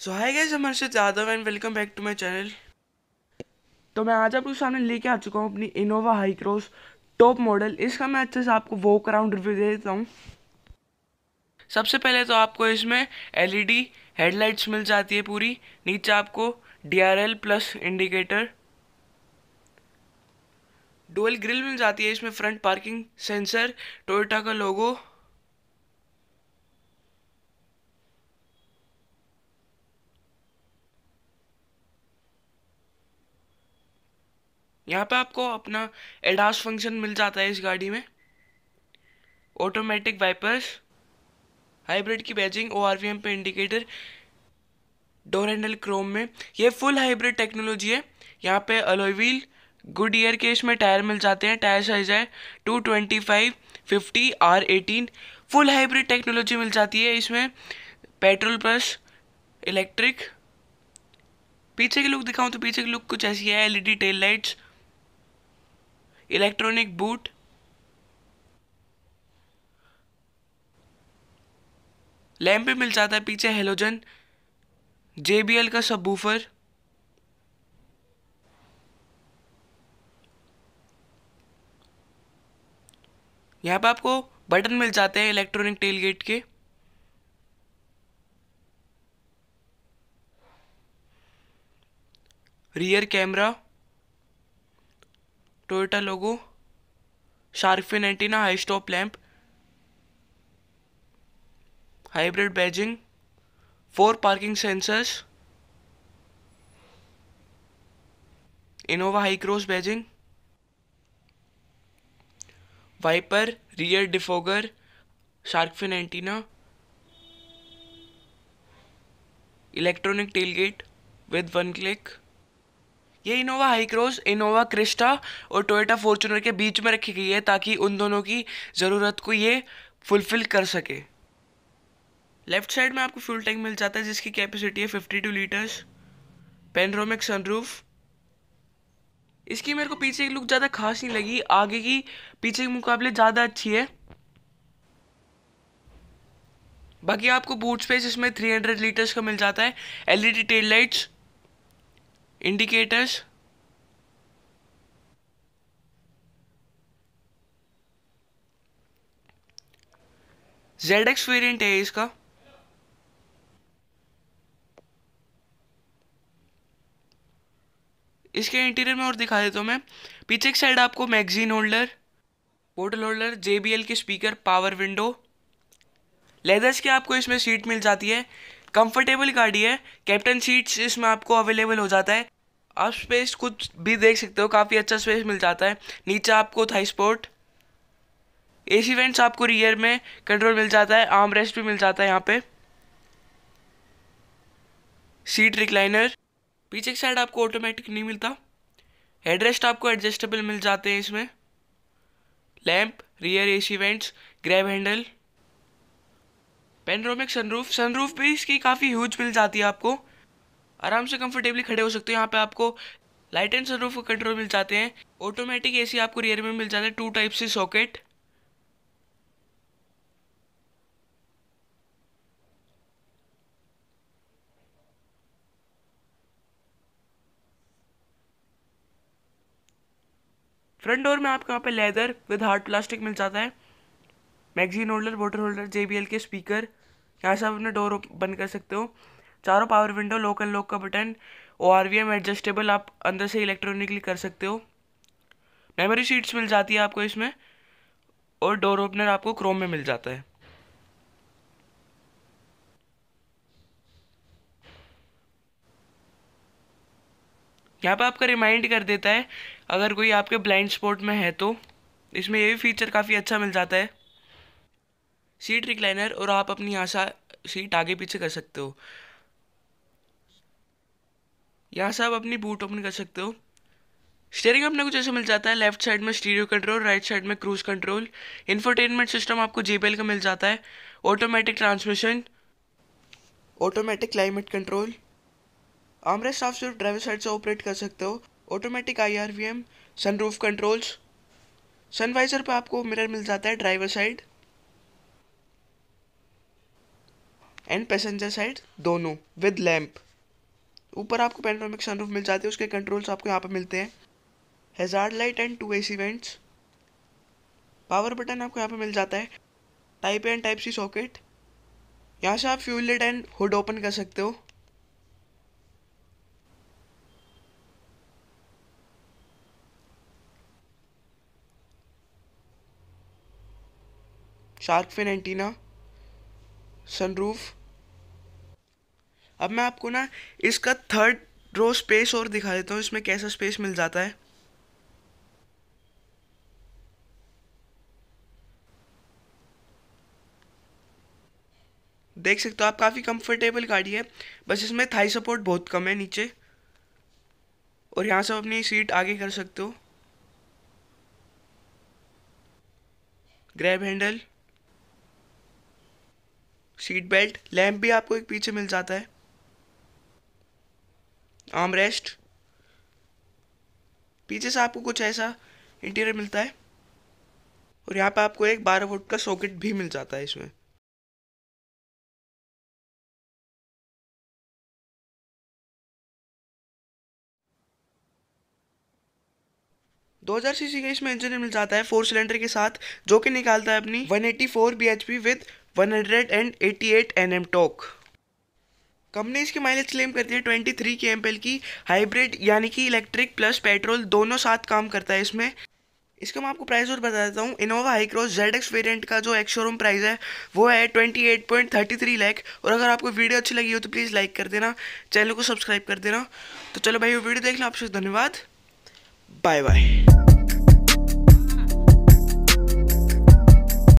सो हाय guys हमारे साथ Yadav and welcome back to my channel तो मैं आज आपके सामने लेके आ चुका हूँ अपनी Innova high cross top model इसका मैं अच्छे से आपको वॉक अराउंड रिव्यू दे देता हूँ सबसे पहले तो आपको इसमें एलईडी हेडलाइट्स e मिल जाती है पूरी नीचे आपको डी प्लस इंडिकेटर डोल ग्रिल मिल जाती है इसमें फ्रंट पार्किंग सेंसर टोयोटा का लोगो यहाँ पे आपको अपना एडास फंक्शन मिल जाता है इस गाड़ी में ऑटोमेटिक वाइपर्स हाइब्रिड की बैजिंग ओ पे इंडिकेटर डोर हैंडल क्रोम में ये फुल हाइब्रिड टेक्नोलॉजी है यहाँ पे अलॉय व्हील गुड ईयर के इसमें टायर मिल जाते हैं टायर साइज है two twenty five fifty R eighteen full hybrid technology मिल जाती है इसमें पेट्रोल प्लस इलेक्ट्रिक पीछे की लुक दिखाऊं तो पीछे की लुक कुछ ऐसी है LED tail lights electronic boot lamp भी मिल जाता है पीछे हेलोजन जे का सबूफर यहाँ पर आपको बटन मिल जाते हैं इलेक्ट्रॉनिक टेलगेट के rear camera Toyota logo shark fin antenna high stop lamp hybrid badging four parking sensors Innova high badging wiper rear defogger shark fin antenna electronic tailgate with one click ये Innova Hycross Innova Crysta और Toyota Fortuner के बीच में रखी गई है ताकि उन दोनों की ज़रूरत को ये फुलफ़िल कर सके लेफ्ट साइड में आपको फ्यूल टैंक मिल जाता है जिसकी कैपेसिटी है fifty two litres panoramic sunroof इसकी मेरे को पीछे की लुक ज़्यादा खास नहीं लगी आगे की पीछे के मुकाबले ज़्यादा अच्छी है बाकी आपको बूट स्पेस इसमें 300 लीटर्स का मिल जाता है LED tail lights indicators Z X variant है इसका इसके इंटीरियर में और दिखा देता हूँ मैं पीछे की साइड आपको magazine holder bottle holder JBL के स्पीकर पावर विंडो लेदर्स की आपको इसमें सीट मिल जाती है कंफर्टेबल गाड़ी है कैप्टन सीट्स इसमें आपको अवेलेबल हो जाता है आप स्पेस कुछ भी देख सकते हो काफ़ी अच्छा स्पेस मिल जाता है नीचे आपको thigh support A C vents आपको रियर में कंट्रोल मिल जाता है आर्म रेस्ट भी मिल जाता है यहाँ पे सीट रिक्लाइनर पीछे की साइड आपको ऑटोमेटिक नहीं मिलता हेडरेस्ट आपको एडजस्टेबल मिल जाते हैं इसमें lamp rear A C vents grab handle panoramic sunroof sunroof भी इसकी काफ़ी ह्यूज मिल जाती है आपको आराम से कंफर्टेबली खड़े हो सकते हो यहाँ पे आपको लाइट एंड सनरूफ का कंट्रोल मिल जाते हैं ऑटोमेटिक एसी आपको रियर में मिल जाते हैं टू टाइप से सॉकेट फ्रंट डोर में आपको यहाँ पे लेदर विद हार्ड प्लास्टिक मिल जाता है magazine holder water holder J के स्पीकर यहाँ से आप अपने डोर बंद कर सकते हो चारों पावर विंडो लोकल लॉक का button O R V M adjustable आप अंदर से इलेक्ट्रॉनिकली कर सकते हो मेमोरी सीट्स मिल जाती है आपको इसमें और डोर ओपनर आपको क्रोम में मिल जाता है यहाँ पर आपका रिमाइंड कर देता है अगर कोई आपके ब्लाइंड स्पॉट में है तो इसमें ये भी फीचर काफ़ी अच्छा मिल जाता है सीट रिक्लाइनर और आप अपनी यहाँ से सीट आगे पीछे कर सकते हो यहाँ से आप अपनी बूट ओपन कर सकते हो स्टेयरिंग अपने कुछ ऐसे मिल जाता है लेफ्ट साइड में स्टीरियो कंट्रोल राइट साइड में क्रूज कंट्रोल इन्फोटेनमेंट सिस्टम आपको जे का मिल जाता है automatic transmission automatic climate control आमरे आप सिर्फ ड्राइवर साइड से ऑपरेट कर सकते हो automatic I R V M sunroof controls sun visor पर आपको मिरर मिल जाता है driver side and passenger side दोनों विद लैम्प ऊपर आपको पेनोमिक सनरूफ मिल जाते हैं उसके कंट्रोल्स आपको यहाँ पर मिलते हैं hazard light and two AC vents power button आपको यहाँ पर मिल जाता है type and type C socket यहाँ से आप fuel lid and hood open कर सकते हो शार्क फिन एंटीना सनरूफ अब मैं आपको ना इसका थर्ड रो स्पेस और दिखा देता हूँ इसमें कैसा स्पेस मिल जाता है देख सकते हो आप काफ़ी कंफर्टेबल गाड़ी है बस इसमें थाई सपोर्ट बहुत कम है नीचे और यहाँ से अपनी सीट आगे कर सकते हो grab handle seat belt lamp भी आपको एक पीछे मिल जाता है आर्म रेस्ट पीछे से आपको कुछ ऐसा इंटीरियर मिलता है और यहाँ पे आपको एक बारह फुट का सॉकेट भी मिल जाता है इसमें दो हज़ार सीसी का इसमें इंजन मिल जाता है फोर सिलेंडर के साथ जो कि निकालता है अपनी 184 eighty four B H P with one hundred and eighty eight N M torque company इसकी माइलेज क्लेम करती है ट्वेंटी थ्री के एम की हाइब्रिड यानी कि इलेक्ट्रिक प्लस पेट्रोल दोनों साथ काम करता है इसमें इसका मैं आपको प्राइस और बता देता हूँ Innova Hycross Z X variant का जो एक्स शोरूम प्राइस है वो है twenty eight point thirty three lakh और अगर आपको वीडियो अच्छी लगी हो तो प्लीज़ लाइक कर देना चैनल को सब्सक्राइब कर देना तो चलो भाई वो वीडियो देख लो आपसे धन्यवाद बाय बाय